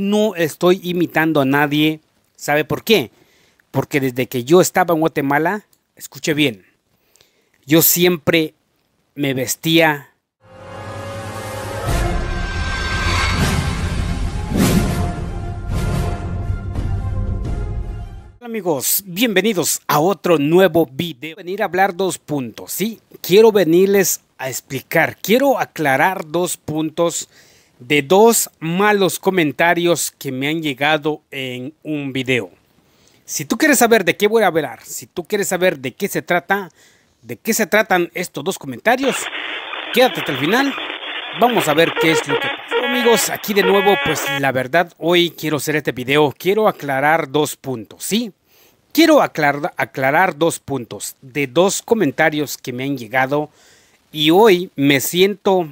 no estoy imitando a nadie. ¿Sabe por qué? Porque desde que yo estaba en Guatemala, escuche bien, yo siempre me vestía amigos, bienvenidos a otro nuevo video. venir a hablar dos puntos, ¿sí? Quiero venirles a explicar, quiero aclarar dos puntos de dos malos comentarios que me han llegado en un video. Si tú quieres saber de qué voy a hablar, si tú quieres saber de qué se trata, de qué se tratan estos dos comentarios, quédate hasta el final. Vamos a ver qué es lo que pasa. Amigos, aquí de nuevo, pues la verdad, hoy quiero hacer este video, quiero aclarar dos puntos, ¿sí? Quiero aclarar, aclarar dos puntos de dos comentarios que me han llegado y hoy me siento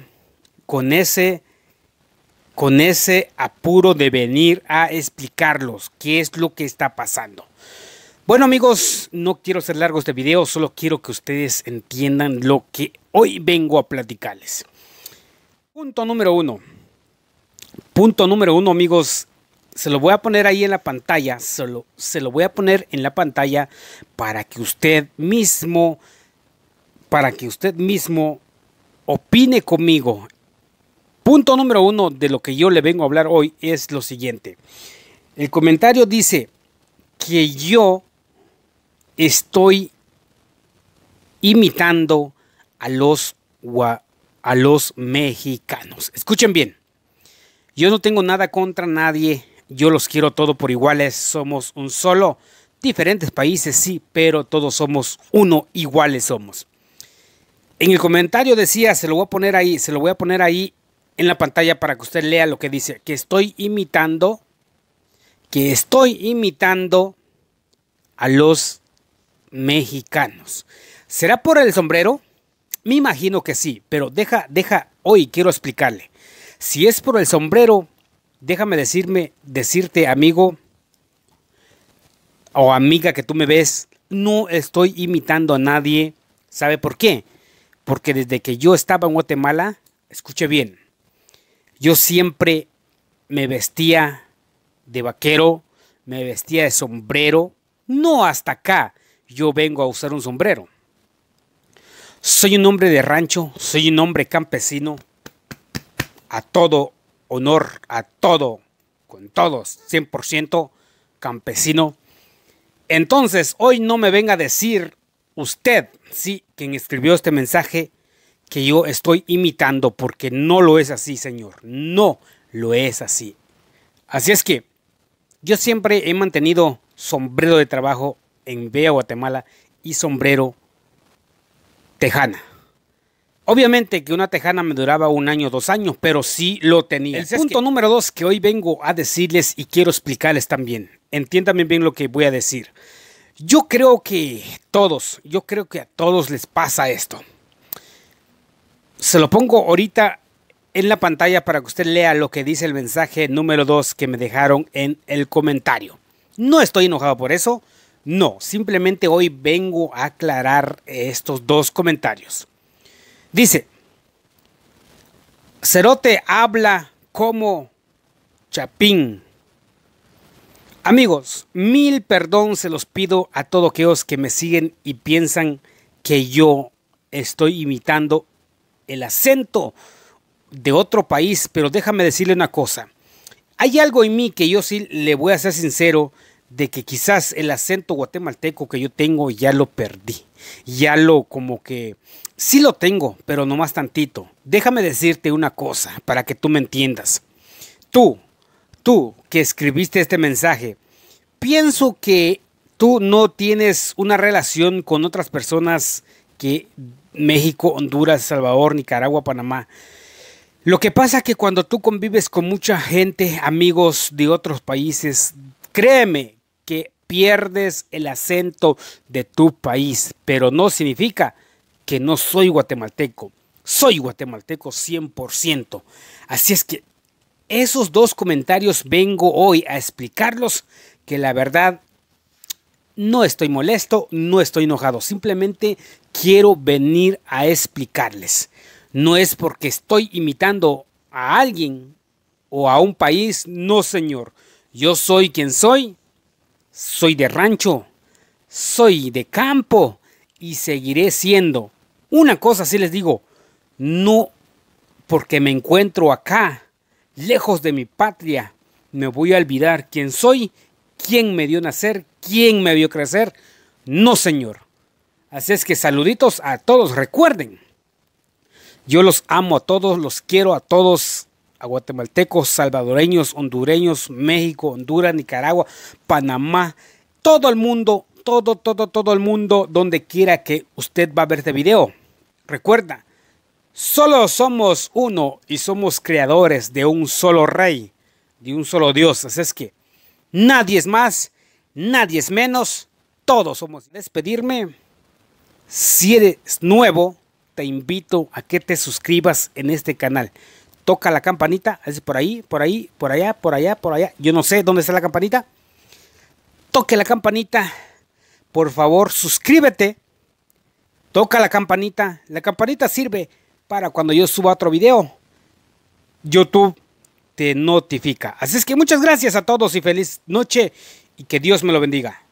con ese con ese apuro de venir a explicarlos qué es lo que está pasando. Bueno amigos, no quiero ser largos de este video, solo quiero que ustedes entiendan lo que hoy vengo a platicarles. Punto número uno. Punto número uno amigos, se lo voy a poner ahí en la pantalla, solo se lo voy a poner en la pantalla para que usted mismo, para que usted mismo opine conmigo Punto número uno de lo que yo le vengo a hablar hoy es lo siguiente. El comentario dice que yo estoy imitando a los, a los mexicanos. Escuchen bien. Yo no tengo nada contra nadie. Yo los quiero todos por iguales. Somos un solo. Diferentes países, sí, pero todos somos uno. Iguales somos. En el comentario decía, se lo voy a poner ahí, se lo voy a poner ahí en la pantalla para que usted lea lo que dice, que estoy imitando, que estoy imitando a los mexicanos. ¿Será por el sombrero? Me imagino que sí, pero deja, deja, hoy quiero explicarle. Si es por el sombrero, déjame decirme, decirte, amigo o amiga que tú me ves, no estoy imitando a nadie. ¿Sabe por qué? Porque desde que yo estaba en Guatemala, escuche bien, yo siempre me vestía de vaquero, me vestía de sombrero, no hasta acá yo vengo a usar un sombrero. Soy un hombre de rancho, soy un hombre campesino, a todo honor, a todo, con todos, 100% campesino. Entonces, hoy no me venga a decir usted, sí, quien escribió este mensaje, que yo estoy imitando porque no lo es así, Señor. No lo es así. Así es que yo siempre he mantenido sombrero de trabajo en Bea, Guatemala y sombrero tejana. Obviamente que una tejana me duraba un año, dos años, pero sí lo tenía. El punto número dos que hoy vengo a decirles y quiero explicarles también. Entiéndanme bien lo que voy a decir. Yo creo que todos, yo creo que a todos les pasa esto. Se lo pongo ahorita en la pantalla para que usted lea lo que dice el mensaje número 2 que me dejaron en el comentario. No estoy enojado por eso, no, simplemente hoy vengo a aclarar estos dos comentarios. Dice, Cerote habla como Chapín. Amigos, mil perdón se los pido a todos aquellos que me siguen y piensan que yo estoy imitando el acento de otro país, pero déjame decirle una cosa. Hay algo en mí que yo sí le voy a ser sincero de que quizás el acento guatemalteco que yo tengo ya lo perdí. Ya lo como que sí lo tengo, pero no más tantito. Déjame decirte una cosa para que tú me entiendas. Tú, tú que escribiste este mensaje, pienso que tú no tienes una relación con otras personas que México, Honduras, Salvador, Nicaragua, Panamá. Lo que pasa es que cuando tú convives con mucha gente, amigos de otros países, créeme que pierdes el acento de tu país, pero no significa que no soy guatemalteco. Soy guatemalteco 100%. Así es que esos dos comentarios vengo hoy a explicarlos que la verdad no estoy molesto, no estoy enojado, simplemente quiero venir a explicarles. No es porque estoy imitando a alguien o a un país, no señor. Yo soy quien soy, soy de rancho, soy de campo y seguiré siendo. Una cosa sí les digo, no porque me encuentro acá, lejos de mi patria, me voy a olvidar quién soy quién me dio nacer, quién me vio crecer. No, señor. Así es que saluditos a todos. Recuerden, yo los amo a todos, los quiero a todos. A guatemaltecos, salvadoreños, hondureños, México, Honduras, Nicaragua, Panamá, todo el mundo, todo, todo, todo el mundo, donde quiera que usted va a ver este video. Recuerda, Solo somos uno y somos creadores de un solo rey, de un solo Dios. Así es que Nadie es más, nadie es menos, todos somos. Despedirme, si eres nuevo, te invito a que te suscribas en este canal. Toca la campanita, es por ahí, por ahí, por allá, por allá, por allá. Yo no sé dónde está la campanita. Toque la campanita, por favor, suscríbete. Toca la campanita. La campanita sirve para cuando yo suba otro video. YouTube notifica. Así es que muchas gracias a todos y feliz noche y que Dios me lo bendiga.